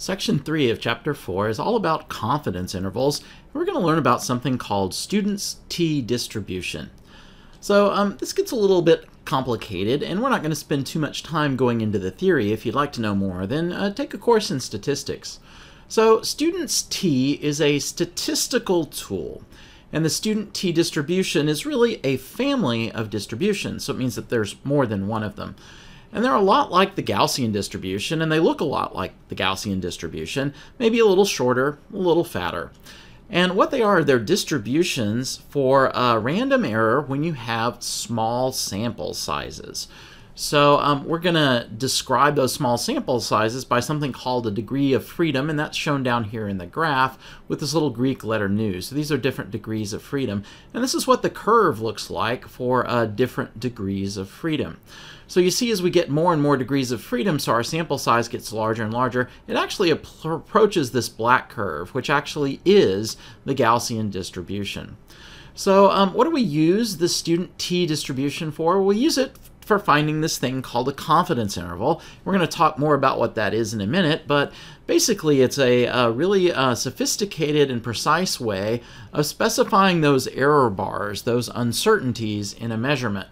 Section 3 of Chapter 4 is all about confidence intervals. We're going to learn about something called students' t-distribution. So um, this gets a little bit complicated, and we're not going to spend too much time going into the theory. If you'd like to know more, then uh, take a course in statistics. So students' t is a statistical tool, and the student t distribution is really a family of distributions, so it means that there's more than one of them. And they're a lot like the Gaussian distribution, and they look a lot like the Gaussian distribution, maybe a little shorter, a little fatter. And what they are, they're distributions for a random error when you have small sample sizes. So um, we're going to describe those small sample sizes by something called a degree of freedom, and that's shown down here in the graph with this little Greek letter nu. So these are different degrees of freedom, and this is what the curve looks like for uh, different degrees of freedom. So you see as we get more and more degrees of freedom, so our sample size gets larger and larger, it actually approaches this black curve, which actually is the Gaussian distribution. So um, what do we use the student t distribution for? We use it for finding this thing called a confidence interval. We're going to talk more about what that is in a minute, but basically it's a, a really uh, sophisticated and precise way of specifying those error bars, those uncertainties in a measurement.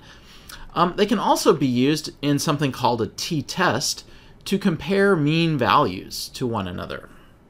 Um, they can also be used in something called a t-test to compare mean values to one another.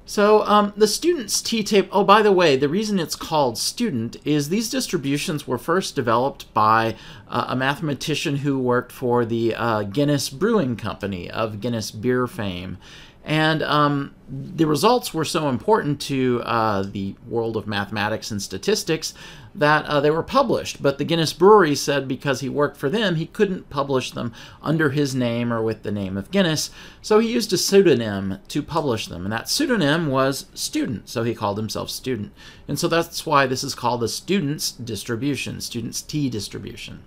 So um, the student's t-tape, oh, by the way, the reason it's called student is these distributions were first developed by uh, a mathematician who worked for the uh, Guinness Brewing Company of Guinness beer fame. And um, the results were so important to uh, the world of mathematics and statistics that uh, they were published. But the Guinness Brewery said because he worked for them, he couldn't publish them under his name or with the name of Guinness. So he used a pseudonym to publish them. And that pseudonym was Student. So he called himself Student. And so that's why this is called the Student's Distribution, Student's T distribution.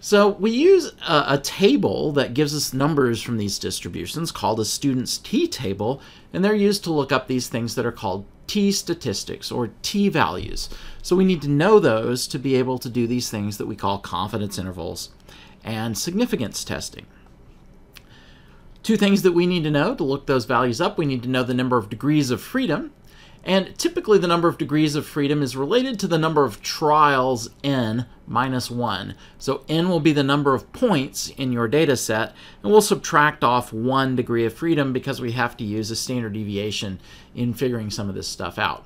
So we use a, a, table that gives us numbers from these distributions called a student's t-table, and they're used to look up these things that are called t-statistics or t-values. So we need to know those to be able to do these things that we call confidence intervals and significance testing. Two things that we need to know to look those values up, we need to know the number of degrees of freedom, and typically the number of degrees of freedom is related to the number of trials n minus 1. So n will be the number of points in your data set, and we'll subtract off 1 degree of freedom because we have to use a standard deviation in figuring some of this stuff out.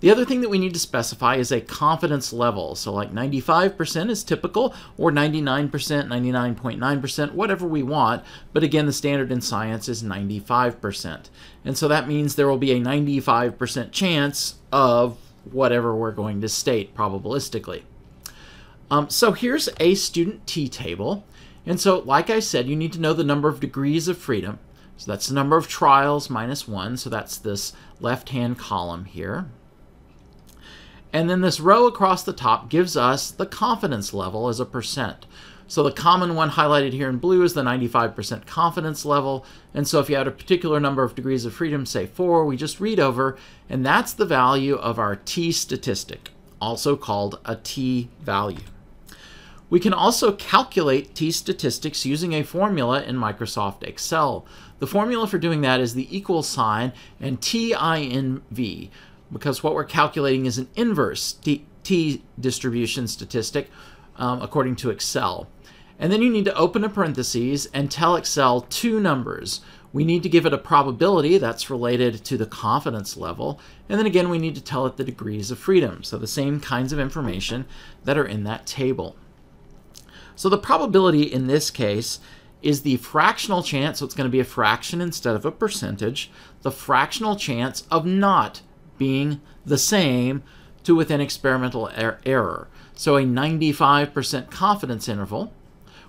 The other thing that we need to specify is a confidence level. So like 95% is typical or 99%, 99.9%, whatever we want. But again, the standard in science is 95%. And so that means there will be a 95% chance of whatever we're going to state probabilistically. Um, so here's a student T table. And so, like I said, you need to know the number of degrees of freedom. So that's the number of trials minus one. So that's this left-hand column here. And then this row across the top gives us the confidence level as a percent. So the common one highlighted here in blue is the 95% confidence level. And so if you had a particular number of degrees of freedom, say four, we just read over, and that's the value of our T statistic, also called a T value. We can also calculate t-statistics using a formula in Microsoft Excel. The formula for doing that is the equal sign and t-i-n-v because what we're calculating is an inverse t, t distribution statistic um, according to Excel. And then you need to open a parentheses and tell Excel two numbers. We need to give it a probability that's related to the confidence level. And then again, we need to tell it the degrees of freedom. So the same kinds of information that are in that table. So the probability in this case is the fractional chance, so it's going to be a fraction instead of a percentage, the fractional chance of not being the same to within experimental er error. So a 95% confidence interval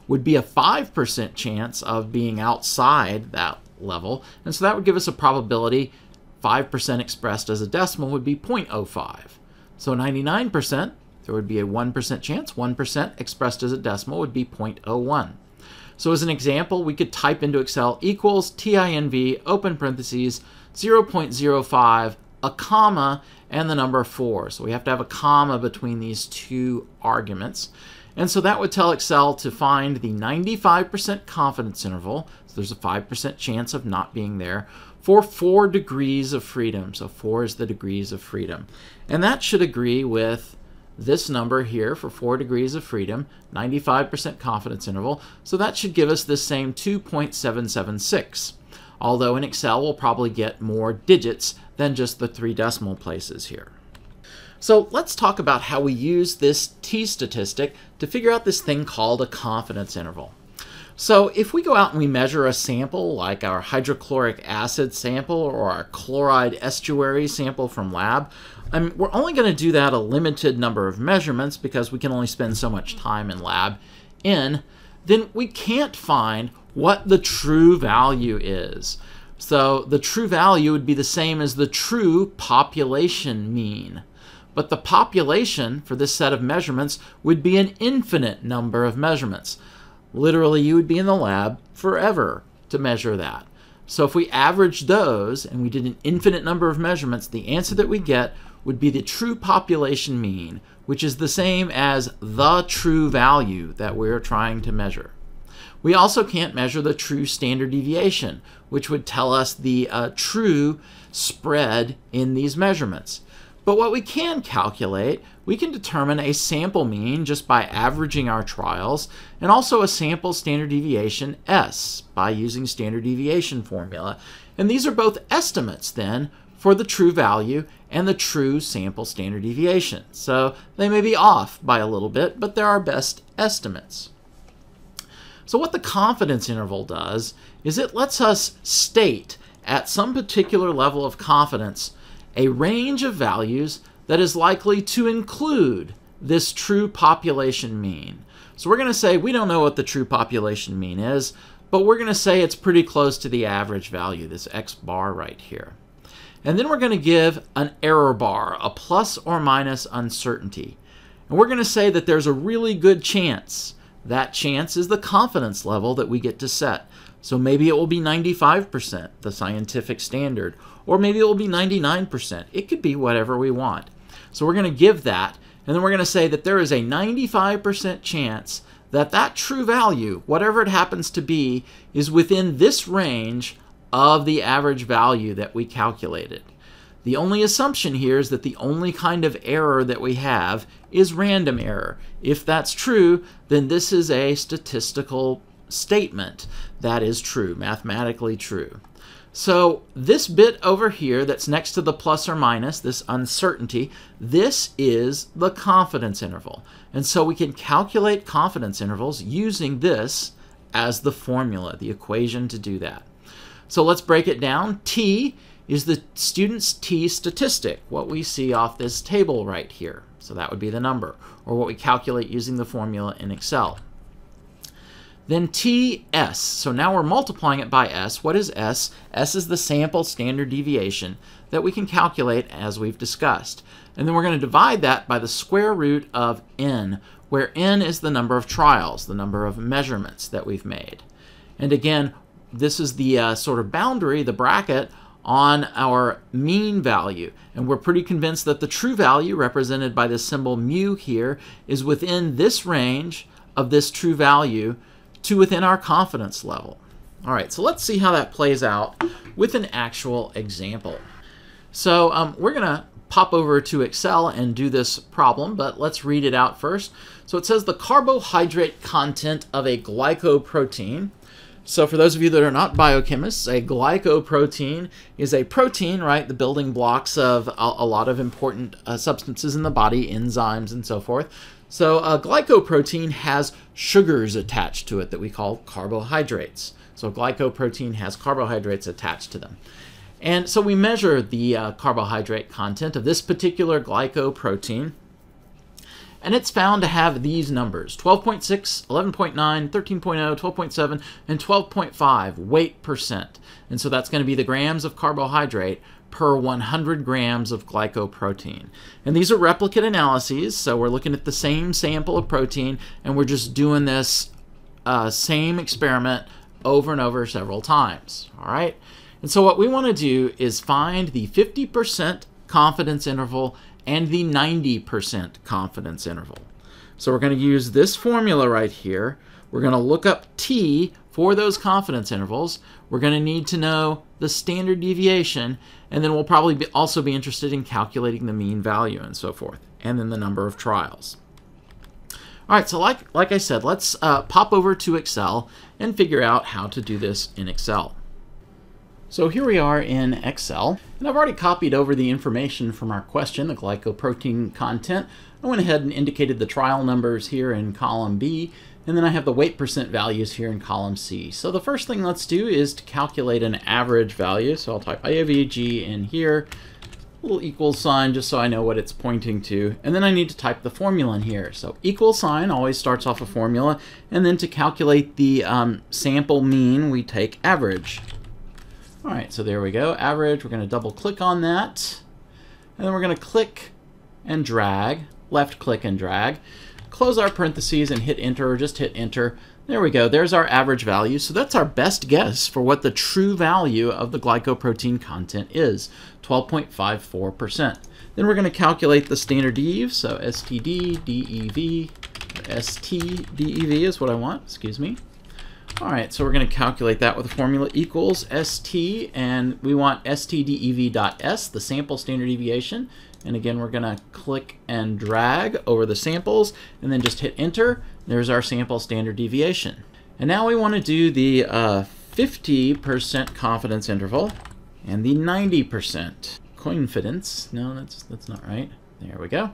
would be a 5% chance of being outside that level. And so that would give us a probability 5% expressed as a decimal would be 0.05. So 99%, there would be a 1% chance. 1% expressed as a decimal would be 0.01. So as an example, we could type into Excel equals TINV open parentheses 0.05 a comma, and the number 4. So we have to have a comma between these two arguments. And so that would tell Excel to find the 95% confidence interval, so there's a 5% chance of not being there, for 4 degrees of freedom. So 4 is the degrees of freedom. And that should agree with this number here for 4 degrees of freedom, 95% confidence interval, so that should give us this same 2.776. Although in Excel we'll probably get more digits than just the three decimal places here. So let's talk about how we use this t statistic to figure out this thing called a confidence interval. So if we go out and we measure a sample like our hydrochloric acid sample or our chloride estuary sample from lab, i um, we're only going to do that a limited number of measurements because we can only spend so much time in lab in, then we can't find what the true value is. So the true value would be the same as the true population mean. But the population for this set of measurements would be an infinite number of measurements. Literally, you would be in the lab forever to measure that. So if we averaged those and we did an infinite number of measurements, the answer that we get would be the true population mean, which is the same as the true value that we're trying to measure. We also can't measure the true standard deviation, which would tell us the uh, true spread in these measurements. But what we can calculate, we can determine a sample mean just by averaging our trials, and also a sample standard deviation S by using standard deviation formula. And these are both estimates then for the true value and the true sample standard deviation. So they may be off by a little bit, but they're our best estimates. So what the confidence interval does is it lets us state at some particular level of confidence a range of values that is likely to include this true population mean. So we're going to say we don't know what the true population mean is, but we're going to say it's pretty close to the average value, this x bar right here. And then we're going to give an error bar, a plus or minus uncertainty. And we're going to say that there's a really good chance that chance is the confidence level that we get to set. So maybe it will be 95%, the scientific standard, or maybe it will be 99%. It could be whatever we want. So we're going to give that, and then we're going to say that there is a 95% chance that that true value, whatever it happens to be, is within this range of the average value that we calculated. The only assumption here is that the only kind of error that we have is random error. If that's true, then this is a statistical statement that is true, mathematically true. So this bit over here that's next to the plus or minus, this uncertainty, this is the confidence interval. And so we can calculate confidence intervals using this as the formula, the equation to do that. So let's break it down. T is the student's t statistic, what we see off this table right here. So that would be the number, or what we calculate using the formula in Excel. Then TS, so now we're multiplying it by S. What is S? S is the sample standard deviation that we can calculate as we've discussed. And then we're going to divide that by the square root of N, where N is the number of trials, the number of measurements that we've made. And again, this is the uh, sort of boundary, the bracket, on our mean value. And we're pretty convinced that the true value represented by the symbol mu here is within this range of this true value to within our confidence level. All right, so let's see how that plays out with an actual example. So um, we're going to pop over to Excel and do this problem, but let's read it out first. So it says the carbohydrate content of a glycoprotein so for those of you that are not biochemists, a glycoprotein is a protein, right, the building blocks of a, a lot of important uh, substances in the body, enzymes and so forth. So a glycoprotein has sugars attached to it that we call carbohydrates. So glycoprotein has carbohydrates attached to them. And so we measure the uh, carbohydrate content of this particular glycoprotein and it's found to have these numbers 12.6, 11.9, 13.0, 12.7, and 12.5 weight percent. And so that's going to be the grams of carbohydrate per 100 grams of glycoprotein. And these are replicate analyses, so we're looking at the same sample of protein, and we're just doing this uh, same experiment over and over several times, all right? And so what we want to do is find the 50% confidence interval and the 90% confidence interval. So we're going to use this formula right here. We're going to look up t for those confidence intervals. We're going to need to know the standard deviation, and then we'll probably be also be interested in calculating the mean value and so forth, and then the number of trials. All right, so like, like I said, let's uh, pop over to Excel and figure out how to do this in Excel. So here we are in Excel, and I've already copied over the information from our question, the glycoprotein content. I went ahead and indicated the trial numbers here in column B, and then I have the weight percent values here in column C. So the first thing let's do is to calculate an average value. So I'll type IAVG in here, little equal sign just so I know what it's pointing to, and then I need to type the formula in here. So equal sign always starts off a formula, and then to calculate the um, sample mean, we take average. All right, so there we go. Average, we're going to double click on that. And then we're going to click and drag, left click and drag. Close our parentheses and hit enter or just hit enter. There we go. There's our average value. So that's our best guess for what the true value of the glycoprotein content is, 12.54%. Then we're going to calculate the standard DEV. So STD, DEV, STDEV is what I want. Excuse me. All right, so we're going to calculate that with a formula equals ST, and we want STDEV.S, the sample standard deviation. And again, we're going to click and drag over the samples, and then just hit enter. There's our sample standard deviation. And now we want to do the 50% uh, confidence interval and the 90% confidence. No, that's, that's not right. There we go.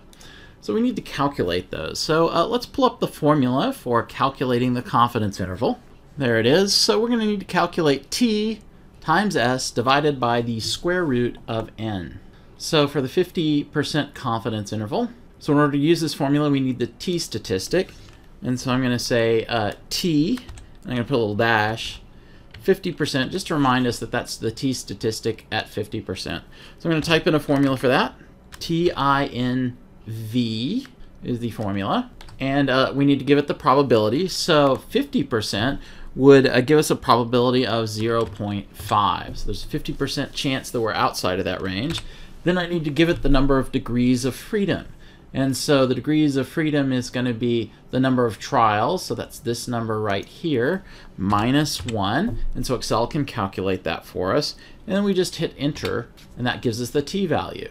So we need to calculate those. So uh, let's pull up the formula for calculating the confidence interval. There it is. So we're going to need to calculate t times s divided by the square root of n. So for the 50% confidence interval, so in order to use this formula, we need the t statistic. And so I'm going to say uh, t, and I'm going to put a little dash, 50%, just to remind us that that's the t statistic at 50%. So I'm going to type in a formula for that. TINV is the formula. And uh, we need to give it the probability. So 50%, would uh, give us a probability of 0.5. So there's a 50% chance that we're outside of that range. Then I need to give it the number of degrees of freedom. And so the degrees of freedom is going to be the number of trials, so that's this number right here, minus 1. And so Excel can calculate that for us. And then we just hit enter, and that gives us the t-value.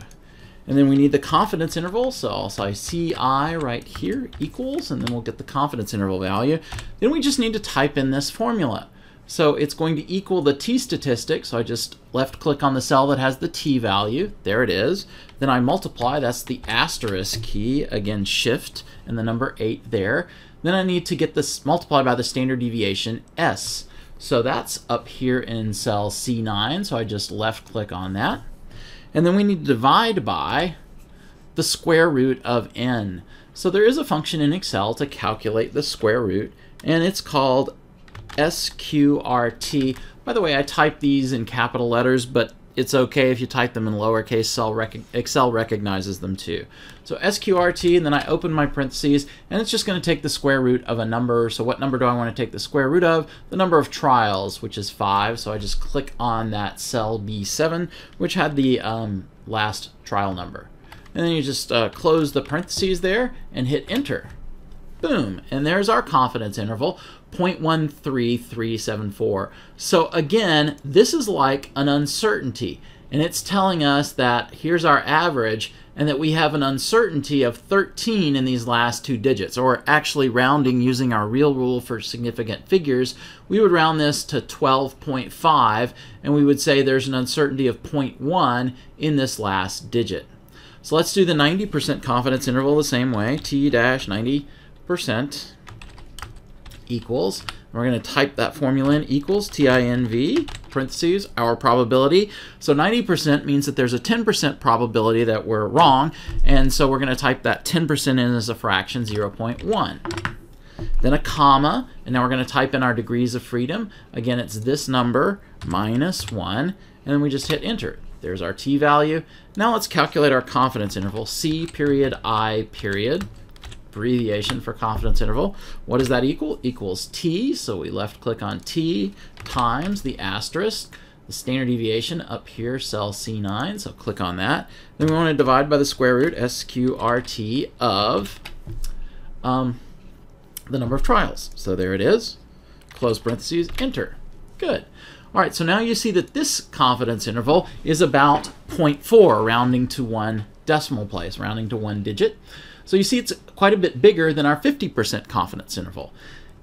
And then we need the confidence interval, so I'll say ci right here equals, and then we'll get the confidence interval value. Then we just need to type in this formula. So it's going to equal the t statistic, so I just left click on the cell that has the t value, there it is. Then I multiply, that's the asterisk key, again shift, and the number 8 there. Then I need to get this multiplied by the standard deviation s. So that's up here in cell C9, so I just left click on that. And then we need to divide by the square root of n. So there is a function in Excel to calculate the square root, and it's called SQRT. By the way, I type these in capital letters, but it's okay if you type them in lowercase, rec Excel recognizes them too. So SQRT, and then I open my parentheses, and it's just going to take the square root of a number. So what number do I want to take the square root of? The number of trials, which is 5. So I just click on that cell B7, which had the um, last trial number. And then you just uh, close the parentheses there and hit enter. Boom, and there's our confidence interval 0.13374. So again, this is like an uncertainty. And it's telling us that here's our average and that we have an uncertainty of 13 in these last two digits, or actually rounding using our real rule for significant figures, we would round this to 12.5, and we would say there's an uncertainty of 0.1 in this last digit. So let's do the 90% confidence interval the same way, t-90% equals, we're going to type that formula in, equals TINV, parentheses, our probability. So 90% means that there's a 10% probability that we're wrong, and so we're going to type that 10% in as a fraction, 0.1. Then a comma, and now we're going to type in our degrees of freedom. Again, it's this number, minus 1, and then we just hit enter. There's our t value. Now let's calculate our confidence interval, c period i period abbreviation for confidence interval. What does that equal? Equals t, so we left click on t times the asterisk, the standard deviation up here, cell C9, so click on that. Then we want to divide by the square root, SQRT, of um, the number of trials. So there it is, close parentheses, enter. Good. All right, so now you see that this confidence interval is about 0.4, rounding to one decimal place, rounding to one digit. So you see it's quite a bit bigger than our 50% confidence interval.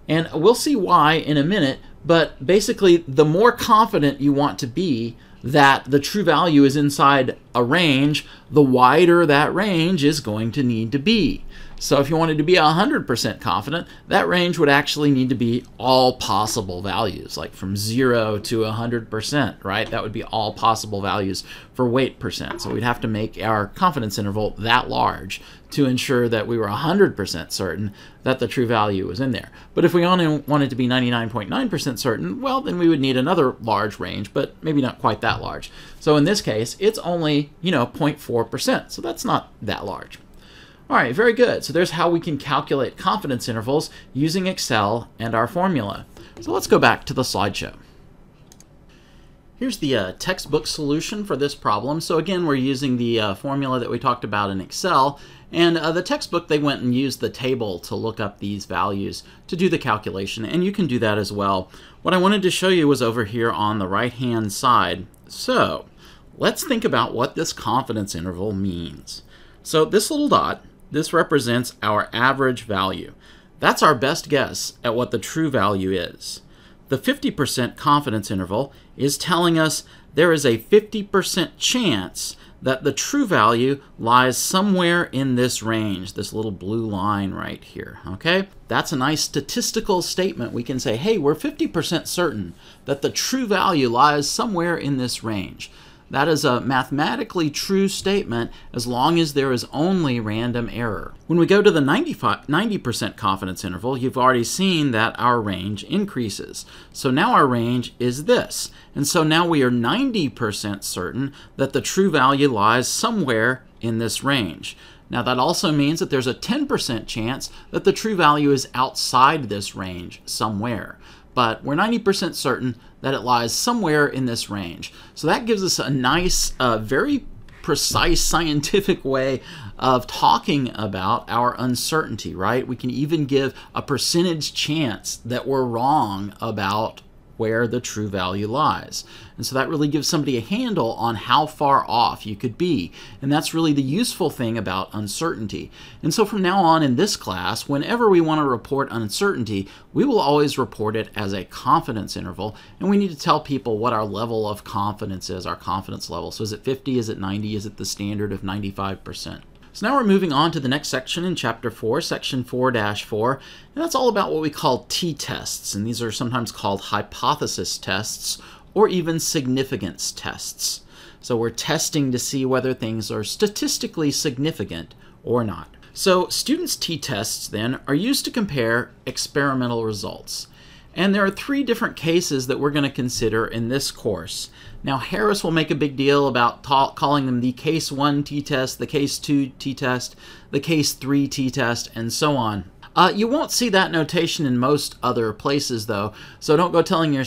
And we'll see why in a minute, but basically the more confident you want to be that the true value is inside a range, the wider that range is going to need to be. So if you wanted to be 100% confident, that range would actually need to be all possible values, like from 0 to 100%, right? That would be all possible values for weight percent. So we'd have to make our confidence interval that large to ensure that we were 100% certain that the true value was in there. But if we only wanted to be 99.9% .9 certain, well, then we would need another large range, but maybe not quite that large. So in this case, it's only, you know, 0.4%, so that's not that large. All right, very good. So there's how we can calculate confidence intervals using Excel and our formula. So let's go back to the slideshow. Here's the uh, textbook solution for this problem. So again, we're using the uh, formula that we talked about in Excel. And uh, the textbook, they went and used the table to look up these values to do the calculation. And you can do that as well. What I wanted to show you was over here on the right-hand side. So let's think about what this confidence interval means. So this little dot this represents our average value. That's our best guess at what the true value is. The 50% confidence interval is telling us there is a 50% chance that the true value lies somewhere in this range, this little blue line right here, okay? That's a nice statistical statement. We can say, hey, we're 50% certain that the true value lies somewhere in this range. That is a mathematically true statement as long as there is only random error. When we go to the 90% confidence interval, you've already seen that our range increases. So now our range is this. And so now we are 90% certain that the true value lies somewhere in this range. Now that also means that there's a 10% chance that the true value is outside this range somewhere but we're 90% certain that it lies somewhere in this range. So that gives us a nice, uh, very precise scientific way of talking about our uncertainty, right? We can even give a percentage chance that we're wrong about where the true value lies. And so that really gives somebody a handle on how far off you could be. And that's really the useful thing about uncertainty. And so from now on in this class, whenever we want to report uncertainty, we will always report it as a confidence interval. And we need to tell people what our level of confidence is, our confidence level. So is it 50? Is it 90? Is it the standard of 95%? So now we're moving on to the next section in Chapter 4, Section 4-4, and that's all about what we call t-tests, and these are sometimes called hypothesis tests, or even significance tests. So we're testing to see whether things are statistically significant or not. So students' t-tests then are used to compare experimental results. And there are three different cases that we're going to consider in this course. Now, Harris will make a big deal about calling them the case 1 t-test, the case 2 t-test, the case 3 t-test, and so on. Uh, you won't see that notation in most other places, though, so don't go telling your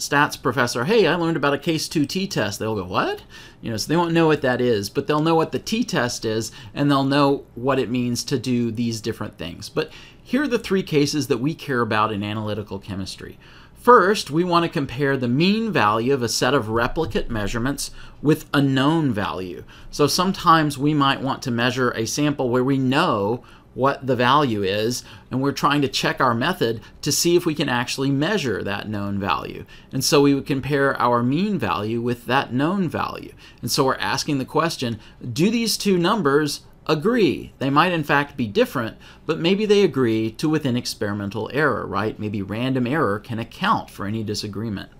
stats professor, hey, I learned about a case 2 t-test, they'll go, what? You know, so they won't know what that is, but they'll know what the t-test is, and they'll know what it means to do these different things. But here are the three cases that we care about in analytical chemistry. First, we want to compare the mean value of a set of replicate measurements with a known value. So sometimes we might want to measure a sample where we know what the value is, and we're trying to check our method to see if we can actually measure that known value. And so we would compare our mean value with that known value. And so we're asking the question, do these two numbers agree. They might in fact be different, but maybe they agree to within experimental error, right? Maybe random error can account for any disagreement.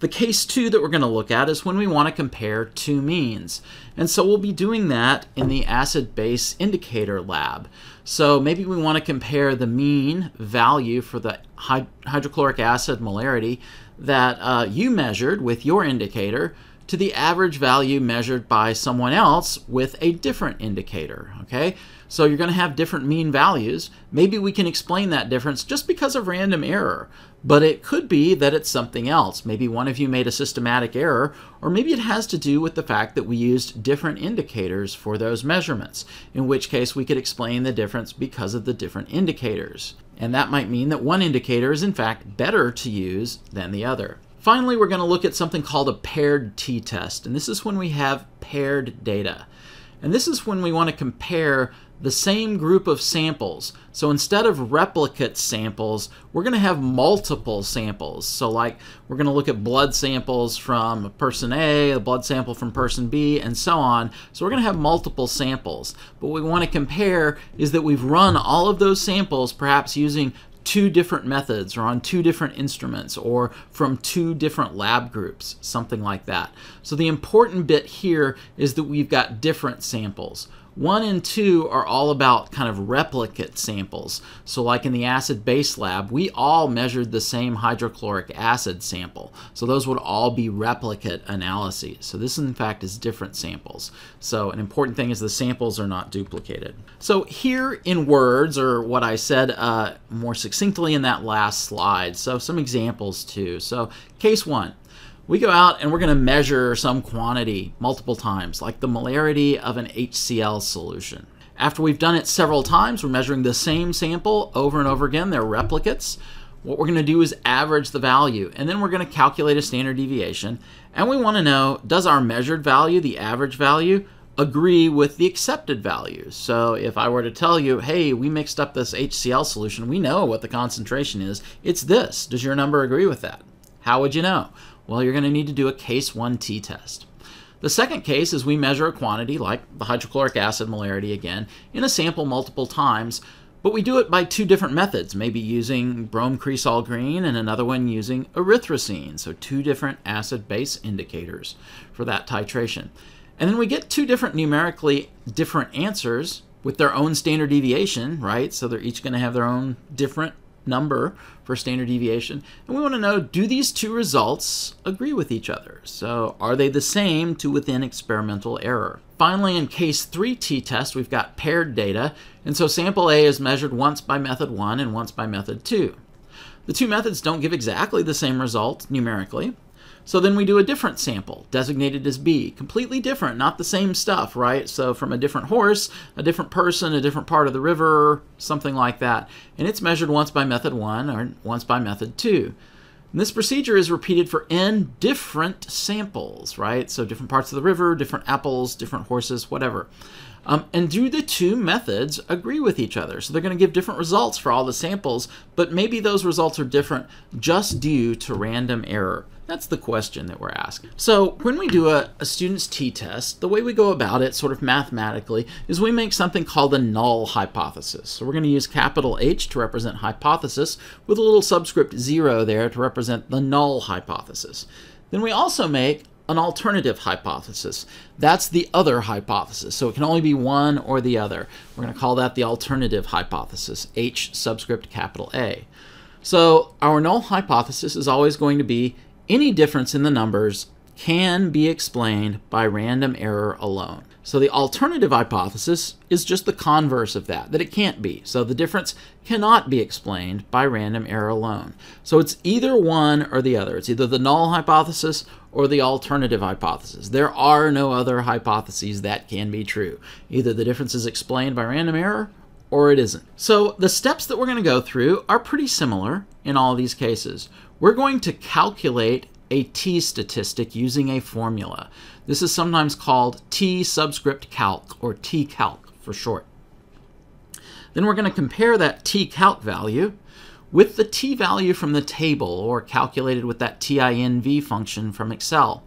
The case two that we're going to look at is when we want to compare two means. And so we'll be doing that in the acid-base indicator lab. So maybe we want to compare the mean value for the hydrochloric acid molarity that uh, you measured with your indicator to the average value measured by someone else with a different indicator, okay? So you're going to have different mean values. Maybe we can explain that difference just because of random error, but it could be that it's something else. Maybe one of you made a systematic error, or maybe it has to do with the fact that we used different indicators for those measurements, in which case we could explain the difference because of the different indicators. And that might mean that one indicator is in fact better to use than the other. Finally, we're going to look at something called a paired t-test, and this is when we have paired data. And this is when we want to compare the same group of samples. So instead of replicate samples, we're going to have multiple samples. So like we're going to look at blood samples from person A, a blood sample from person B, and so on. So we're going to have multiple samples. But what we want to compare is that we've run all of those samples perhaps using two different methods or on two different instruments or from two different lab groups, something like that. So the important bit here is that we've got different samples. One and two are all about kind of replicate samples. So like in the acid base lab, we all measured the same hydrochloric acid sample. So those would all be replicate analyses. So this in fact is different samples. So an important thing is the samples are not duplicated. So here in words, or what I said uh, more succinctly in that last slide, so some examples too. So case one, we go out and we're going to measure some quantity multiple times, like the molarity of an HCl solution. After we've done it several times, we're measuring the same sample over and over again. They're replicates. What we're going to do is average the value, and then we're going to calculate a standard deviation. And we want to know, does our measured value, the average value, agree with the accepted values? So if I were to tell you, hey, we mixed up this HCl solution, we know what the concentration is. It's this. Does your number agree with that? How would you know? Well, you're going to need to do a case 1 t-test. The second case is we measure a quantity, like the hydrochloric acid molarity again, in a sample multiple times, but we do it by two different methods, maybe using brome cresol green and another one using erythrocene, so two different acid-base indicators for that titration. And then we get two different numerically different answers with their own standard deviation, right? So they're each going to have their own different number for standard deviation. And we want to know, do these two results agree with each other? So are they the same to within experimental error? Finally, in case 3 t-test, we've got paired data. And so sample A is measured once by method 1 and once by method 2. The two methods don't give exactly the same result numerically, so then we do a different sample, designated as B. Completely different, not the same stuff, right? So from a different horse, a different person, a different part of the river, something like that. And it's measured once by method 1 or once by method 2. And this procedure is repeated for n different samples, right? So different parts of the river, different apples, different horses, whatever. Um, and do the two methods agree with each other? So they're going to give different results for all the samples, but maybe those results are different just due to random error. That's the question that we're asking. So when we do a, a student's t-test, the way we go about it sort of mathematically is we make something called the null hypothesis. So we're going to use capital H to represent hypothesis with a little subscript zero there to represent the null hypothesis. Then we also make an alternative hypothesis. That's the other hypothesis. So it can only be one or the other. We're going to call that the alternative hypothesis, H subscript capital A. So our null hypothesis is always going to be any difference in the numbers can be explained by random error alone. So the alternative hypothesis is just the converse of that, that it can't be. So the difference cannot be explained by random error alone. So it's either one or the other. It's either the null hypothesis or the alternative hypothesis. There are no other hypotheses that can be true. Either the difference is explained by random error or it isn't. So the steps that we're going to go through are pretty similar in all these cases. We're going to calculate a t-statistic using a formula. This is sometimes called t-subscript calc, or t-calc for short. Then we're going to compare that t-calc value with the t-value from the table, or calculated with that tinv function from Excel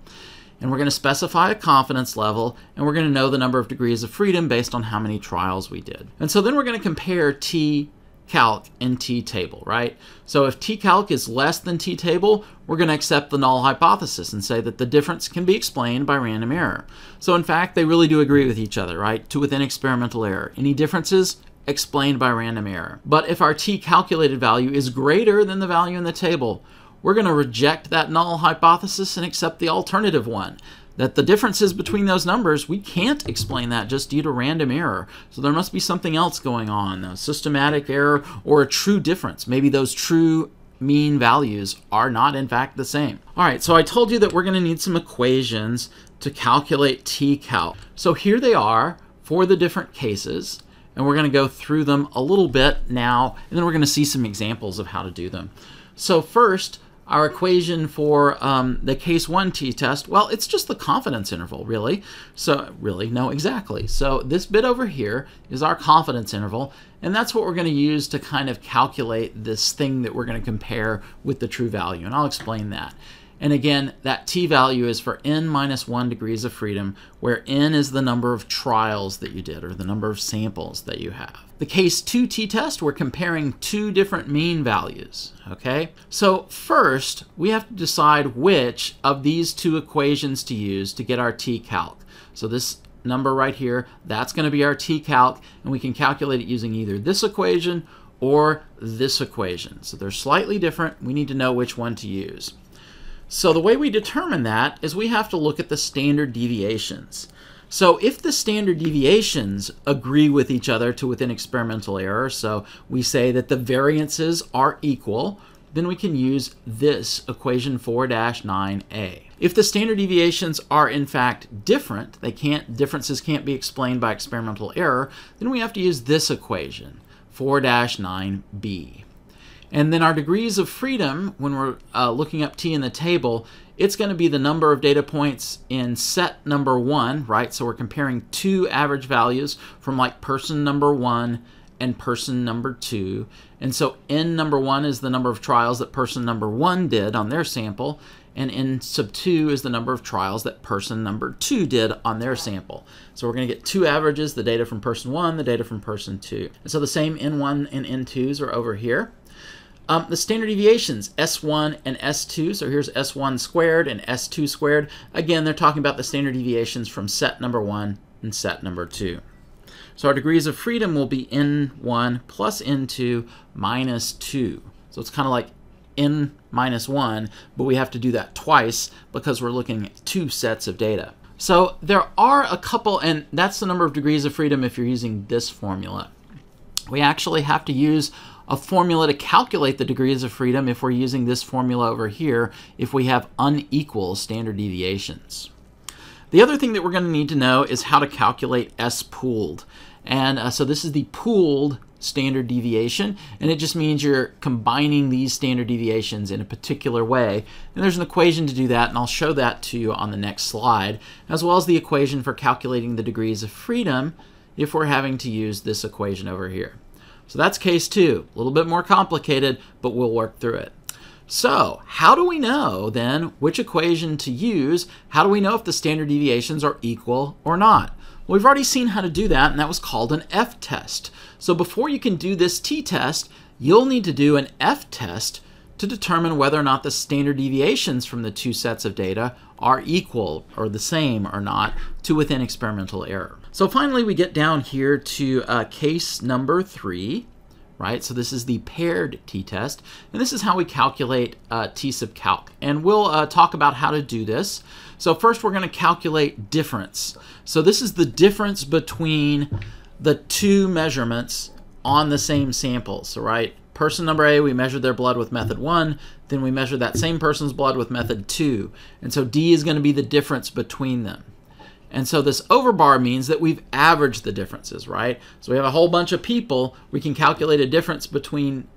and we're going to specify a confidence level, and we're going to know the number of degrees of freedom based on how many trials we did. And so then we're going to compare T calc and t table, right? So if t calc is less than t table, we're going to accept the null hypothesis and say that the difference can be explained by random error. So in fact, they really do agree with each other, right? To within experimental error. Any differences explained by random error. But if our t calculated value is greater than the value in the table, we're going to reject that null hypothesis and accept the alternative one. That the differences between those numbers, we can't explain that just due to random error. So there must be something else going on, a systematic error or a true difference. Maybe those true mean values are not in fact the same. All right, so I told you that we're gonna need some equations to calculate t-calc. So here they are for the different cases and we're going to go through them a little bit now, and then we're going to see some examples of how to do them. So first, our equation for um, the case one t-test, well, it's just the confidence interval, really. So, really, no, exactly. So this bit over here is our confidence interval, and that's what we're going to use to kind of calculate this thing that we're going to compare with the true value, and I'll explain that. And again, that t value is for n minus 1 degrees of freedom, where n is the number of trials that you did, or the number of samples that you have the case 2 t-test, we're comparing two different mean values, okay? So first, we have to decide which of these two equations to use to get our t-calc. So this number right here, that's going to be our t-calc, and we can calculate it using either this equation or this equation. So they're slightly different. We need to know which one to use. So the way we determine that is we have to look at the standard deviations. So if the standard deviations agree with each other to within experimental error, so we say that the variances are equal, then we can use this equation 4-9a. If the standard deviations are in fact different, they can't differences can't be explained by experimental error, then we have to use this equation, 4-9b. And then our degrees of freedom, when we're uh, looking up t in the table, it's going to be the number of data points in set number one, right? So we're comparing two average values from like person number one and person number two. And so n number one is the number of trials that person number one did on their sample, and n sub two is the number of trials that person number two did on their sample. So we're gonna get two averages, the data from person one, the data from person two. And so the same n1 and n2s are over here. Um, the standard deviations, S1 and S2, so here's S1 squared and S2 squared. Again, they're talking about the standard deviations from set number one and set number two. So our degrees of freedom will be N1 plus N2 minus 2. So it's kind of like N minus 1, but we have to do that twice because we're looking at two sets of data. So there are a couple, and that's the number of degrees of freedom if you're using this formula. We actually have to use a formula to calculate the degrees of freedom if we're using this formula over here if we have unequal standard deviations. The other thing that we're going to need to know is how to calculate S pooled. And uh, so this is the pooled standard deviation, and it just means you're combining these standard deviations in a particular way. And there's an equation to do that, and I'll show that to you on the next slide, as well as the equation for calculating the degrees of freedom if we're having to use this equation over here. So that's case two. A little bit more complicated, but we'll work through it. So, how do we know then which equation to use? How do we know if the standard deviations are equal or not? Well, we've already seen how to do that, and that was called an F test. So, before you can do this T test, you'll need to do an F test to determine whether or not the standard deviations from the two sets of data are equal or the same or not to within experimental error. So finally, we get down here to uh, case number three, right? So this is the paired t-test, and this is how we calculate uh, t sub calc. And we'll uh, talk about how to do this. So first, we're going to calculate difference. So this is the difference between the two measurements on the same sample. So right, person number A, we measured their blood with method one, then we measured that same person's blood with method two. And so D is going to be the difference between them. And so this overbar means that we've averaged the differences, right? So we have a whole bunch of people. We can calculate a difference between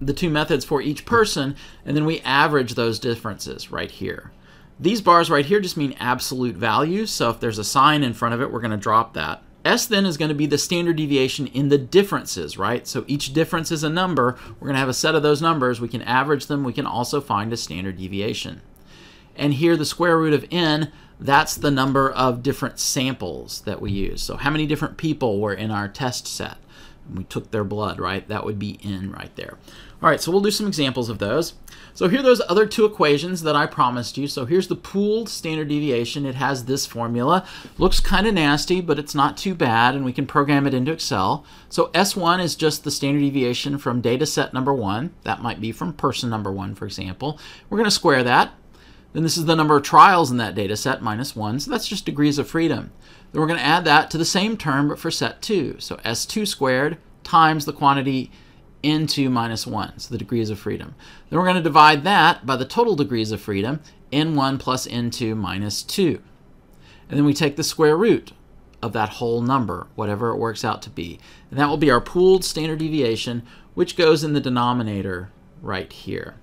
the two methods for each person, and then we average those differences right here. These bars right here just mean absolute values, so if there's a sign in front of it, we're going to drop that. S then is going to be the standard deviation in the differences, right? So each difference is a number. We're going to have a set of those numbers. We can average them. We can also find a standard deviation. And here the square root of n, that's the number of different samples that we use. So how many different people were in our test set? And we took their blood, right? That would be N right there. All right, so we'll do some examples of those. So here are those other two equations that I promised you. So here's the pooled standard deviation. It has this formula. Looks kind of nasty, but it's not too bad, and we can program it into Excel. So S1 is just the standard deviation from data set number one. That might be from person number one, for example. We're going to square that. Then this is the number of trials in that data set minus 1, so that's just degrees of freedom. Then we're going to add that to the same term but for set 2. So S2 squared times the quantity into minus 1, so the degrees of freedom. Then we're going to divide that by the total degrees of freedom, N1 plus N2 minus 2. And then we take the square root of that whole number, whatever it works out to be. And that will be our pooled standard deviation, which goes in the denominator right here.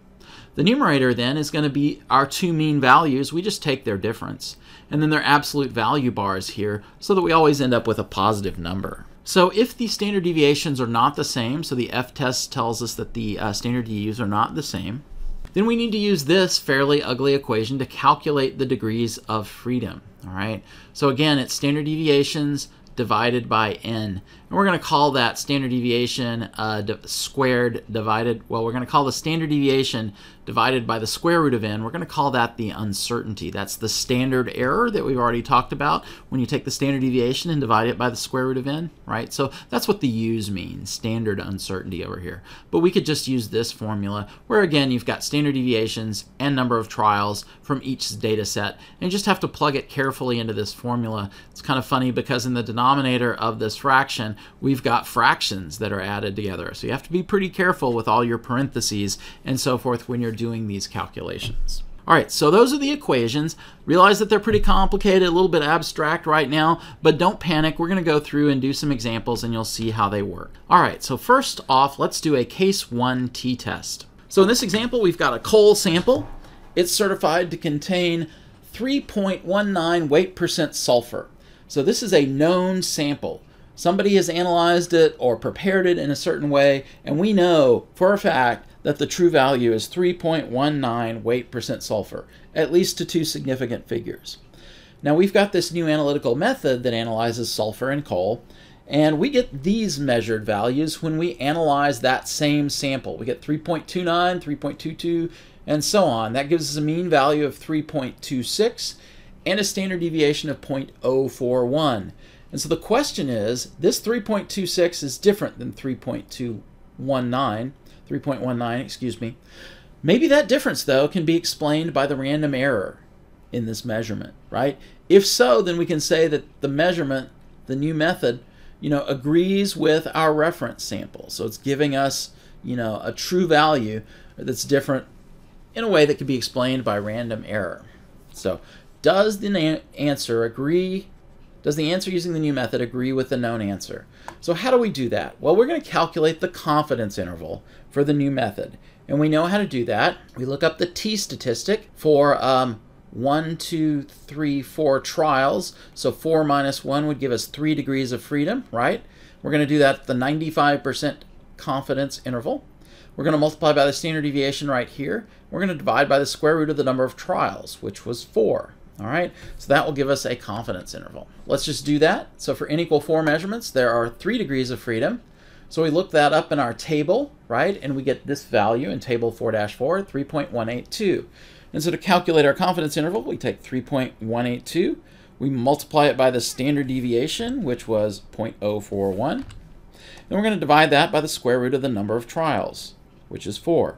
The numerator then is going to be our two mean values. We just take their difference. And then their absolute value bars here so that we always end up with a positive number. So if the standard deviations are not the same, so the f-test tells us that the uh, standard deviations are not the same, then we need to use this fairly ugly equation to calculate the degrees of freedom. All right. So again, it's standard deviations divided by n. And we're going to call that standard deviation uh, squared divided, well, we're going to call the standard deviation divided by the square root of n, we're going to call that the uncertainty. That's the standard error that we've already talked about when you take the standard deviation and divide it by the square root of n, right? So that's what the u's mean, standard uncertainty over here. But we could just use this formula where, again, you've got standard deviations and number of trials from each data set, and you just have to plug it carefully into this formula. It's kind of funny because in the denominator of this fraction, we've got fractions that are added together. So you have to be pretty careful with all your parentheses and so forth when you're doing these calculations. All right, so those are the equations. Realize that they're pretty complicated, a little bit abstract right now, but don't panic. We're going to go through and do some examples and you'll see how they work. All right, so first off, let's do a case 1 t-test. So in this example, we've got a coal sample. It's certified to contain 3.19 weight percent sulfur. So this is a known sample. Somebody has analyzed it or prepared it in a certain way, and we know for a fact that the true value is 3.19 weight percent sulfur, at least to two significant figures. Now we've got this new analytical method that analyzes sulfur in coal, and we get these measured values when we analyze that same sample. We get 3.29, 3.22, and so on. That gives us a mean value of 3.26 and a standard deviation of 0.041. And so the question is, this 3.26 is different than 3.219. 3.19, excuse me. Maybe that difference, though, can be explained by the random error in this measurement, right? If so, then we can say that the measurement, the new method, you know, agrees with our reference sample. So it's giving us, you know, a true value that's different in a way that can be explained by random error. So does the answer agree, does the answer using the new method agree with the known answer? So how do we do that? Well, we're going to calculate the confidence interval for the new method. And we know how to do that. We look up the t-statistic for um, 1, 2, 3, 4 trials. So 4 minus 1 would give us 3 degrees of freedom, right? We're going to do that the 95% confidence interval. We're going to multiply by the standard deviation right here. We're going to divide by the square root of the number of trials, which was 4. All right, so that will give us a confidence interval. Let's just do that. So for n equal 4 measurements, there are 3 degrees of freedom. So we look that up in our table, right? And we get this value in table 4-4, 3.182. And so to calculate our confidence interval, we take 3.182, we multiply it by the standard deviation, which was 0.041, and we're going to divide that by the square root of the number of trials, which is 4.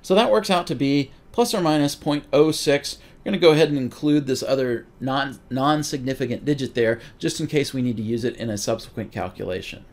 So that works out to be plus or minus 0.06 we're going to go ahead and include this other non, non-significant digit there just in case we need to use it in a subsequent calculation.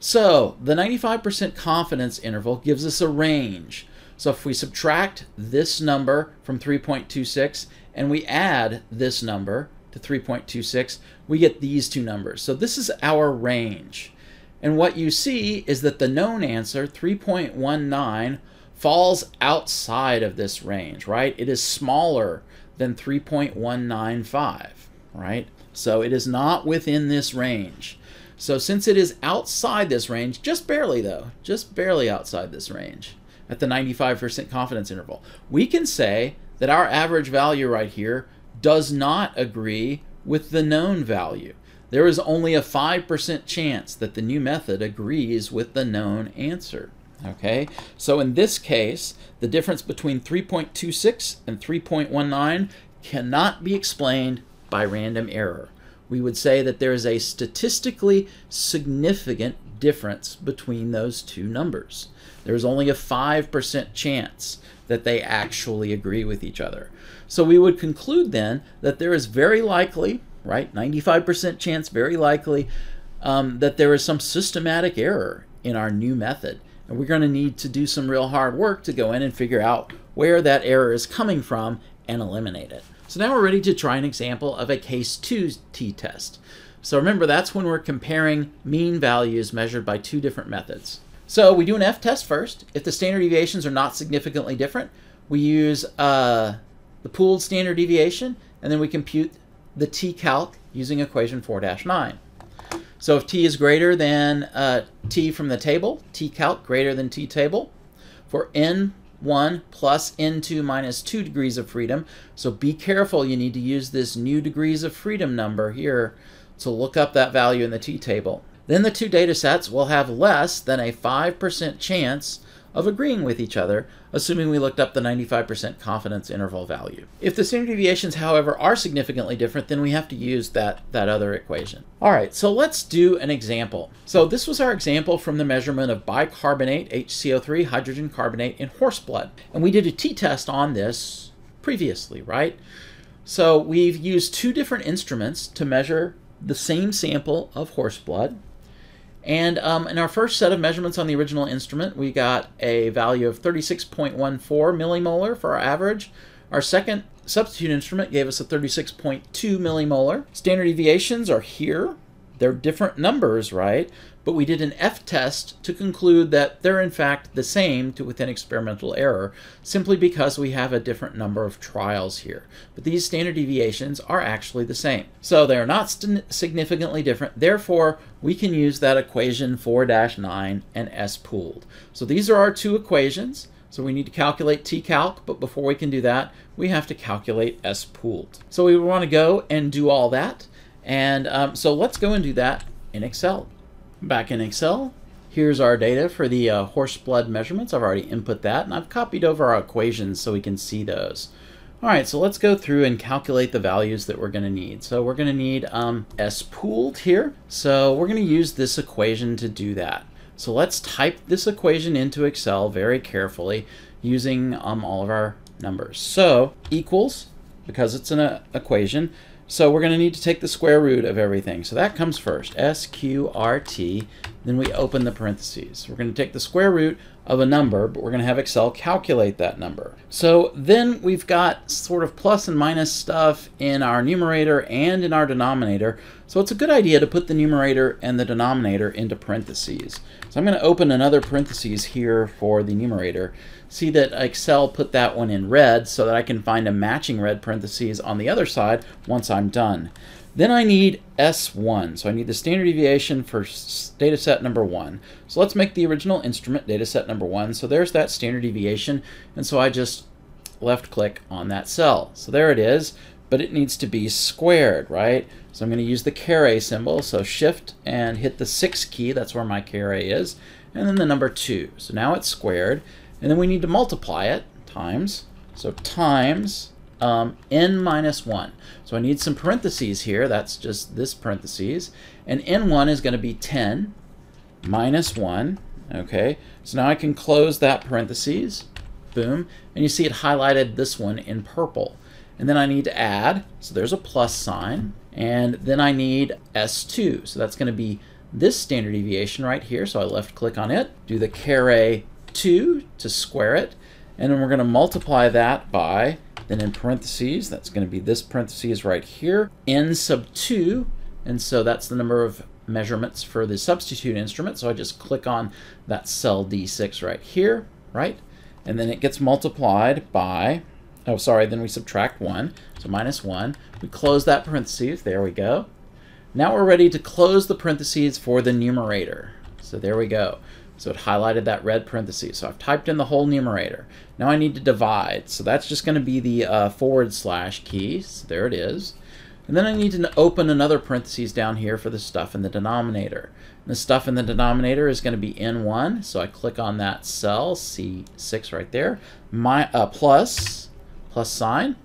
So the 95% confidence interval gives us a range. So if we subtract this number from 3.26 and we add this number to 3.26, we get these two numbers. So this is our range. And what you see is that the known answer, 3.19, falls outside of this range, right? It is smaller than 3.195, right? So it is not within this range. So since it is outside this range, just barely though, just barely outside this range at the 95% confidence interval, we can say that our average value right here does not agree with the known value. There is only a 5% chance that the new method agrees with the known answer. Okay, so in this case, the difference between 3.26 and 3.19 cannot be explained by random error. We would say that there is a statistically significant difference between those two numbers. There is only a 5% chance that they actually agree with each other. So we would conclude then that there is very likely, right, 95% chance, very likely, um, that there is some systematic error in our new method and we're going to need to do some real hard work to go in and figure out where that error is coming from and eliminate it. So now we're ready to try an example of a case 2 t-test. So remember, that's when we're comparing mean values measured by two different methods. So we do an f-test first. If the standard deviations are not significantly different, we use uh, the pooled standard deviation, and then we compute the t-calc using equation 4-9. So if t is greater than uh, t from the table, t calc greater than t table, for n1 plus n2 minus 2 degrees of freedom. So be careful, you need to use this new degrees of freedom number here to look up that value in the t table. Then the two data sets will have less than a 5% chance of agreeing with each other, assuming we looked up the 95% confidence interval value. If the standard deviations, however, are significantly different, then we have to use that, that other equation. All right, so let's do an example. So this was our example from the measurement of bicarbonate, HCO3, hydrogen carbonate in horse blood. And we did a t-test on this previously, right? So we've used two different instruments to measure the same sample of horse blood. And um, in our first set of measurements on the original instrument, we got a value of 36.14 millimolar for our average. Our second substitute instrument gave us a 36.2 millimolar. Standard deviations are here. They're different numbers, right? But we did an F test to conclude that they're in fact the same to within experimental error, simply because we have a different number of trials here. But these standard deviations are actually the same. So they're not significantly different. Therefore, we can use that equation 4-9 and S pooled. So these are our two equations. So we need to calculate t calc, but before we can do that, we have to calculate S pooled. So we want to go and do all that. And um, so let's go and do that in Excel. Back in Excel, here's our data for the uh, horse blood measurements. I've already input that and I've copied over our equations so we can see those. All right, so let's go through and calculate the values that we're gonna need. So we're gonna need um, S pooled here. So we're gonna use this equation to do that. So let's type this equation into Excel very carefully using um, all of our numbers. So equals, because it's an uh, equation, so we're going to need to take the square root of everything. So that comes first, SQRT, then we open the parentheses. We're going to take the square root of a number, but we're going to have Excel calculate that number. So then we've got sort of plus and minus stuff in our numerator and in our denominator. So it's a good idea to put the numerator and the denominator into parentheses. So I'm going to open another parentheses here for the numerator. See that Excel put that one in red so that I can find a matching red parentheses on the other side once I'm done. Then I need S1, so I need the standard deviation for data set number one. So let's make the original instrument data set number one. So there's that standard deviation, and so I just left click on that cell. So there it is, but it needs to be squared, right? So I'm gonna use the carré symbol, so shift and hit the six key, that's where my carré is, and then the number two. So now it's squared, and then we need to multiply it times, so times um, n minus 1. So I need some parentheses here. That's just this parentheses. And n1 is going to be 10 minus 1. Okay, so now I can close that parentheses. Boom. And you see it highlighted this one in purple. And then I need to add, so there's a plus sign. And then I need S2. So that's going to be this standard deviation right here. So I left click on it, do the carré 2 to square it, and then we're going to multiply that by, then in parentheses, that's going to be this parentheses right here, n sub 2, and so that's the number of measurements for the substitute instrument. So I just click on that cell D6 right here, right? And then it gets multiplied by, oh, sorry, then we subtract 1, so minus 1. We close that parentheses, there we go. Now we're ready to close the parentheses for the numerator. So there we go. So it highlighted that red parenthesis. So I've typed in the whole numerator. Now I need to divide. So that's just going to be the uh, forward slash key. So there it is. And then I need to open another parenthesis down here for the stuff in the denominator. And the stuff in the denominator is going to be N1. So I click on that cell, C6 right there, my uh, plus, plus sign,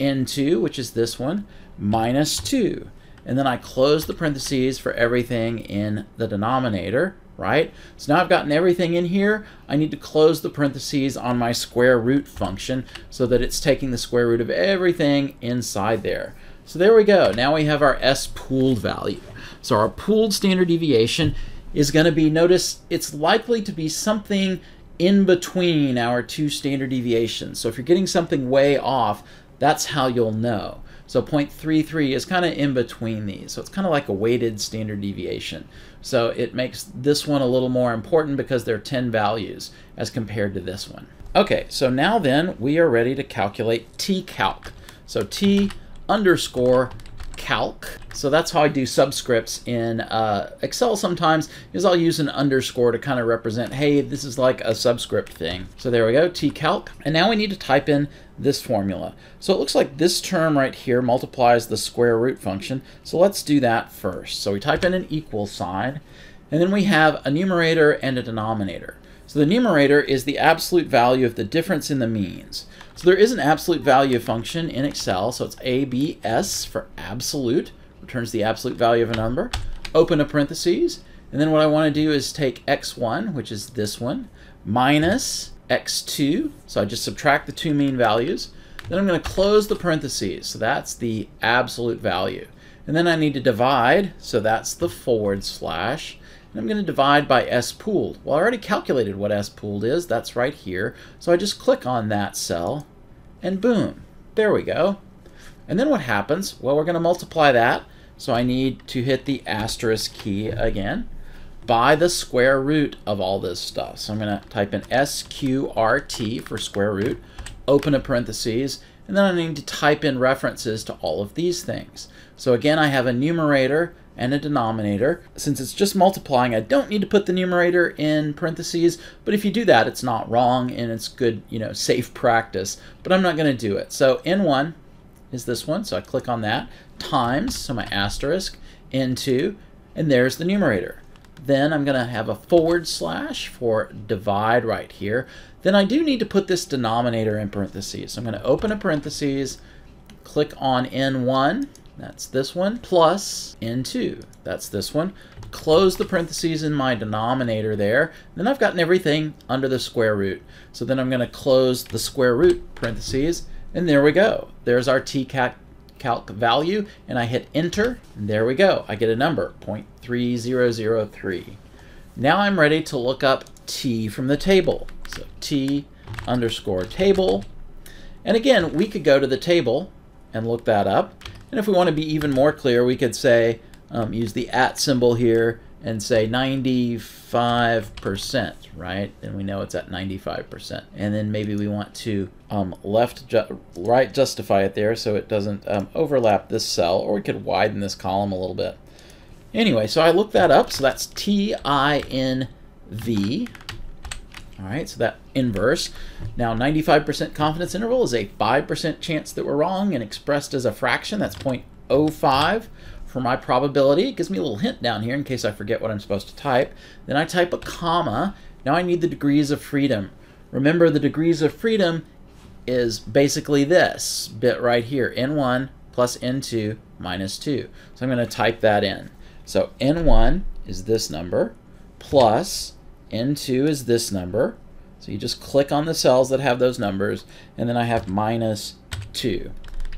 N2, which is this one, minus 2. And then I close the parentheses for everything in the denominator right? So now I've gotten everything in here. I need to close the parentheses on my square root function so that it's taking the square root of everything inside there. So there we go. Now we have our S pooled value. So our pooled standard deviation is going to be, notice, it's likely to be something in between our two standard deviations. So if you're getting something way off, that's how you'll know. So 0.33 is kind of in between these. So it's kind of like a weighted standard deviation. So it makes this one a little more important because there are 10 values as compared to this one. Okay, so now then we are ready to calculate t-calc. So t underscore calc. So that's how I do subscripts in uh, Excel sometimes, is I'll use an underscore to kind of represent, hey, this is like a subscript thing. So there we go, tcalc. And now we need to type in this formula. So it looks like this term right here multiplies the square root function. So let's do that first. So we type in an equal sign, and then we have a numerator and a denominator. So the numerator is the absolute value of the difference in the means. So there is an absolute value function in Excel. So it's ABS for absolute, returns the absolute value of a number. Open a parentheses. And then what I want to do is take x1, which is this one, minus x2. So I just subtract the two mean values. Then I'm going to close the parentheses. So that's the absolute value. And then I need to divide. So that's the forward slash. And I'm going to divide by S pooled. Well, I already calculated what S pooled is. That's right here. So I just click on that cell and boom, there we go. And then what happens? Well, we're going to multiply that, so I need to hit the asterisk key again, by the square root of all this stuff. So I'm going to type in SQRT for square root, open a parenthesis, and then I need to type in references to all of these things. So again, I have a numerator and a denominator. Since it's just multiplying, I don't need to put the numerator in parentheses, but if you do that, it's not wrong and it's good, you know, safe practice, but I'm not gonna do it. So N1 is this one, so I click on that, times, so my asterisk, N2, and there's the numerator. Then I'm gonna have a forward slash for divide right here. Then I do need to put this denominator in parentheses. So I'm gonna open a parentheses, click on N1, that's this one plus n2. That's this one. Close the parentheses in my denominator there. Then I've gotten everything under the square root. So then I'm going to close the square root parentheses. And there we go. There's our t calc, value. And I hit enter. And there we go. I get a number, 0.3003. Now I'm ready to look up t from the table. So t underscore table. And again, we could go to the table and look that up. And if we want to be even more clear, we could say, um, use the at symbol here and say 95%, right? Then we know it's at 95%. And then maybe we want to um, left ju right justify it there so it doesn't um, overlap this cell, or we could widen this column a little bit. Anyway, so I looked that up, so that's T-I-N-V, all right, so that inverse. Now, 95% confidence interval is a 5% chance that we're wrong and expressed as a fraction. That's 0.05 for my probability. It gives me a little hint down here in case I forget what I'm supposed to type. Then I type a comma. Now I need the degrees of freedom. Remember, the degrees of freedom is basically this bit right here, n1 plus n2 minus 2. So I'm going to type that in. So n1 is this number plus N2 is this number. So you just click on the cells that have those numbers, and then I have minus 2.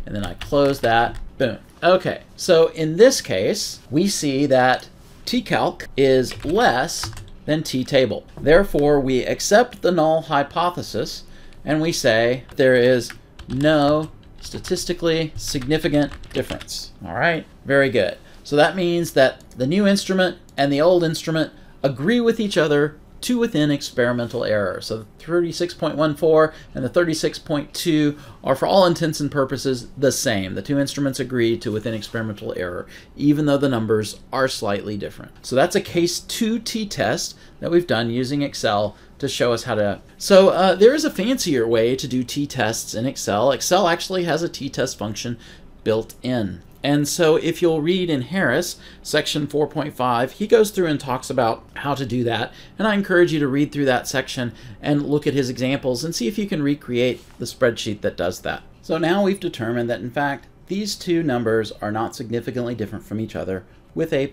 And then I close that. Boom. Okay, so in this case, we see that tcalc is less than t-table. Therefore, we accept the null hypothesis, and we say there is no statistically significant difference. All right, very good. So that means that the new instrument and the old instrument agree with each other to within experimental error. So the 36.14 and the 36.2 are for all intents and purposes the same. The two instruments agree to within experimental error, even though the numbers are slightly different. So that's a case 2 t-test that we've done using Excel to show us how to. So uh, there is a fancier way to do t-tests in Excel. Excel actually has a t-test function built in. And so, if you'll read in Harris, section 4.5, he goes through and talks about how to do that. And I encourage you to read through that section and look at his examples and see if you can recreate the spreadsheet that does that. So, now we've determined that in fact, these two numbers are not significantly different from each other with a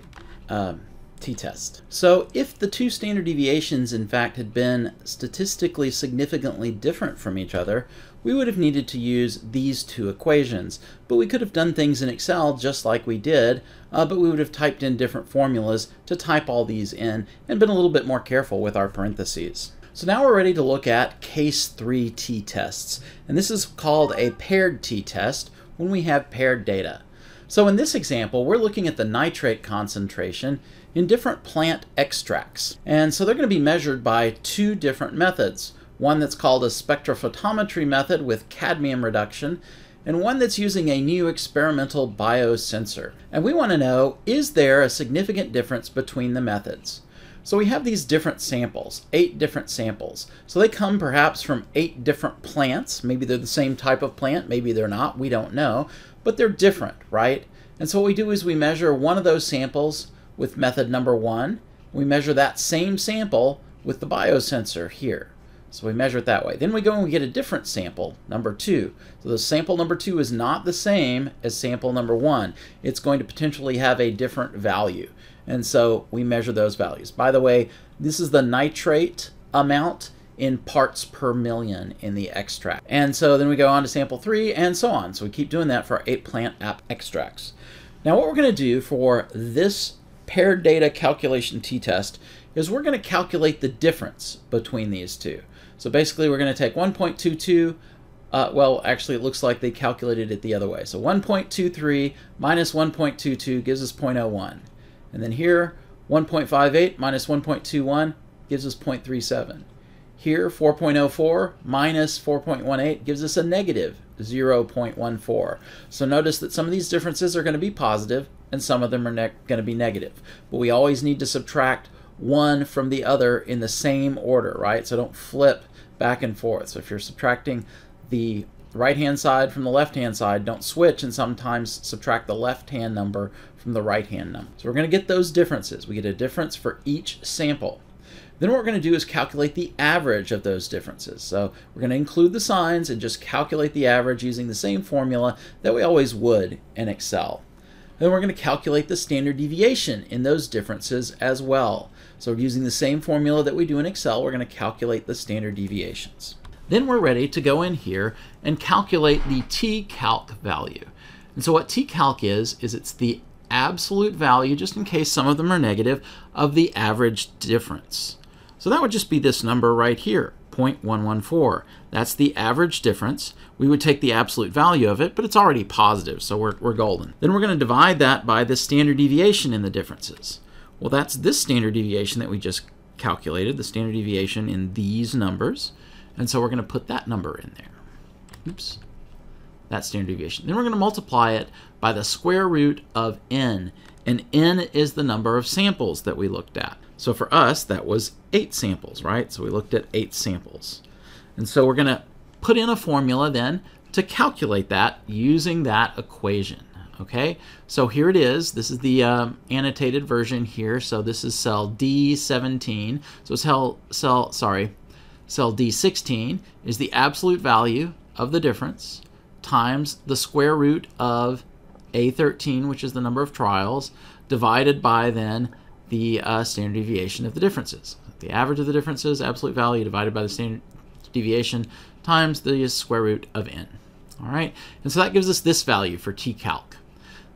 uh, t-test. So if the two standard deviations in fact had been statistically significantly different from each other, we would have needed to use these two equations, but we could have done things in Excel just like we did, uh, but we would have typed in different formulas to type all these in and been a little bit more careful with our parentheses. So now we're ready to look at case 3 t-tests, and this is called a paired t-test when we have paired data. So in this example, we're looking at the nitrate concentration in different plant extracts. And so they're going to be measured by two different methods one that's called a spectrophotometry method with cadmium reduction, and one that's using a new experimental biosensor. And we want to know, is there a significant difference between the methods? So we have these different samples, eight different samples. So they come perhaps from eight different plants. Maybe they're the same type of plant, maybe they're not, we don't know, but they're different, right? And so what we do is we measure one of those samples with method number one. We measure that same sample with the biosensor here. So we measure it that way. Then we go and we get a different sample, number two. So the sample number two is not the same as sample number one. It's going to potentially have a different value. And so we measure those values. By the way, this is the nitrate amount in parts per million in the extract. And so then we go on to sample three and so on. So we keep doing that for our eight plant app extracts. Now what we're gonna do for this paired data calculation t-test is we're gonna calculate the difference between these two. So basically we're going to take 1.22, uh, well, actually it looks like they calculated it the other way. So 1.23 minus 1.22 gives us 0.01. And then here, 1.58 minus 1.21 gives us 0.37. Here, 4.04 minus 4.18 gives us a negative 0.14. So notice that some of these differences are going to be positive and some of them are going to be negative. But we always need to subtract one from the other in the same order, right? So don't flip back and forth. So if you're subtracting the right-hand side from the left-hand side, don't switch and sometimes subtract the left-hand number from the right-hand number. So we're going to get those differences. We get a difference for each sample. Then what we're going to do is calculate the average of those differences. So we're going to include the signs and just calculate the average using the same formula that we always would in Excel. then we're going to calculate the standard deviation in those differences as well. So using the same formula that we do in Excel, we're going to calculate the standard deviations. Then we're ready to go in here and calculate the t-calc value. And so what t-calc is, is it's the absolute value, just in case some of them are negative, of the average difference. So that would just be this number right here, 0.114. That's the average difference. We would take the absolute value of it, but it's already positive, so we're, we're golden. Then we're going to divide that by the standard deviation in the differences. Well, that's this standard deviation that we just calculated, the standard deviation in these numbers. And so we're going to put that number in there. Oops. That standard deviation. Then we're going to multiply it by the square root of n. And n is the number of samples that we looked at. So for us, that was eight samples, right? So we looked at eight samples. And so we're going to put in a formula then to calculate that using that equation. Okay, so here it is. This is the um, annotated version here. So this is cell D17. So cell, cell, sorry, cell D16 is the absolute value of the difference times the square root of A13, which is the number of trials, divided by then the uh, standard deviation of the differences. The average of the differences, absolute value divided by the standard deviation times the square root of n. All right, and so that gives us this value for t-calc.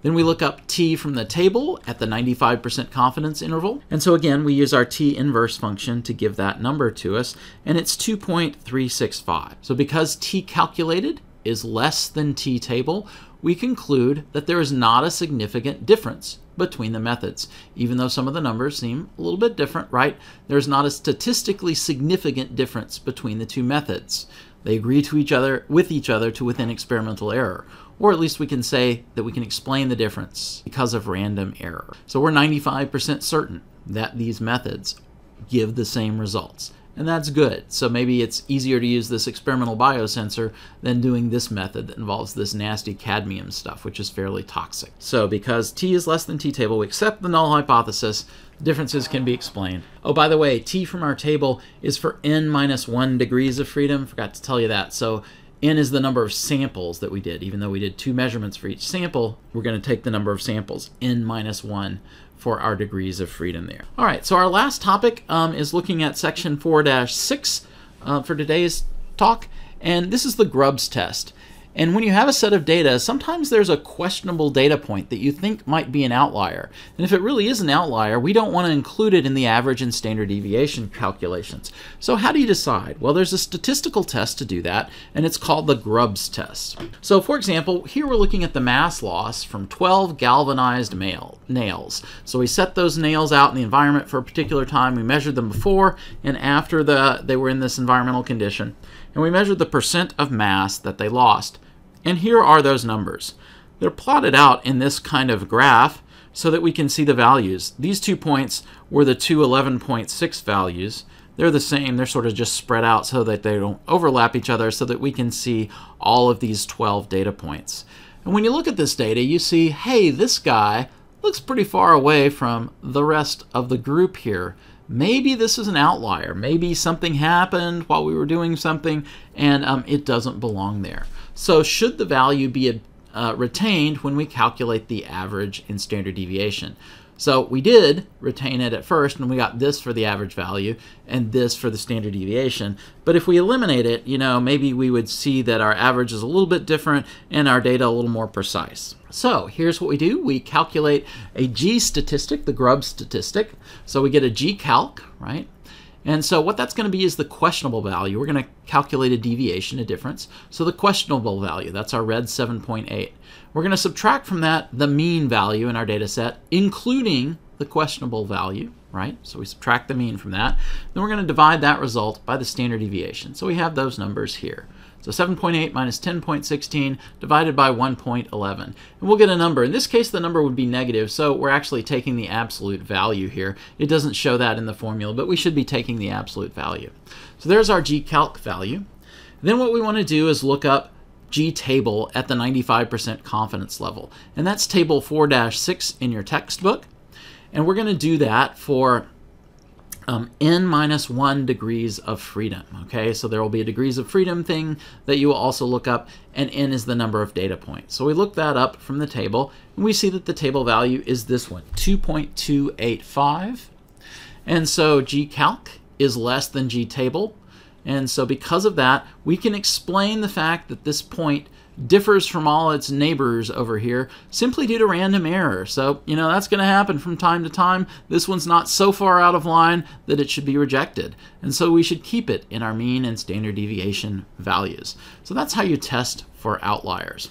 Then we look up t from the table at the 95% confidence interval. And so again, we use our t inverse function to give that number to us, and it's 2.365. So because t calculated is less than t table, we conclude that there is not a significant difference between the methods. Even though some of the numbers seem a little bit different, right? There's not a statistically significant difference between the two methods. They agree to each other with each other to within experimental error or at least we can say that we can explain the difference because of random error. So we're 95% certain that these methods give the same results. And that's good. So maybe it's easier to use this experimental biosensor than doing this method that involves this nasty cadmium stuff, which is fairly toxic. So because t is less than t table, we accept the null hypothesis. Differences can be explained. Oh, by the way, t from our table is for n minus 1 degrees of freedom. Forgot to tell you that. So n is the number of samples that we did. Even though we did two measurements for each sample, we're going to take the number of samples, n minus 1, for our degrees of freedom there. All right, so our last topic um, is looking at section 4-6 uh, for today's talk, and this is the Grubbs test. And when you have a set of data, sometimes there's a questionable data point that you think might be an outlier. And if it really is an outlier, we don't want to include it in the average and standard deviation calculations. So how do you decide? Well, there's a statistical test to do that, and it's called the Grubbs test. So for example, here we're looking at the mass loss from 12 galvanized nails. So we set those nails out in the environment for a particular time. We measured them before and after the, they were in this environmental condition and we measured the percent of mass that they lost. And here are those numbers. They're plotted out in this kind of graph so that we can see the values. These two points were the two 11.6 values. They're the same, they're sort of just spread out so that they don't overlap each other so that we can see all of these 12 data points. And when you look at this data, you see, hey, this guy looks pretty far away from the rest of the group here maybe this is an outlier. Maybe something happened while we were doing something and um, it doesn't belong there. So should the value be uh, retained when we calculate the average in standard deviation? So we did retain it at first, and we got this for the average value and this for the standard deviation. But if we eliminate it, you know, maybe we would see that our average is a little bit different and our data a little more precise. So here's what we do. We calculate a G statistic, the grub statistic. So we get a G calc, right? And so what that's going to be is the questionable value. We're going to calculate a deviation, a difference. So the questionable value, that's our red 7.8. We're going to subtract from that the mean value in our data set, including the questionable value, right? So we subtract the mean from that. Then we're going to divide that result by the standard deviation. So we have those numbers here. So 7.8 minus 10.16 divided by 1.11. And we'll get a number. In this case, the number would be negative, so we're actually taking the absolute value here. It doesn't show that in the formula, but we should be taking the absolute value. So there's our Gcalc value. Then what we want to do is look up G table at the 95% confidence level. And that's table 4-6 in your textbook. And we're going to do that for um, n minus 1 degrees of freedom. Okay, so there will be a degrees of freedom thing that you will also look up, and n is the number of data points. So we look that up from the table, and we see that the table value is this one, 2.285. And so G calc is less than G table. And so because of that, we can explain the fact that this point differs from all its neighbors over here simply due to random error. So, you know, that's going to happen from time to time. This one's not so far out of line that it should be rejected. And so we should keep it in our mean and standard deviation values. So that's how you test for outliers.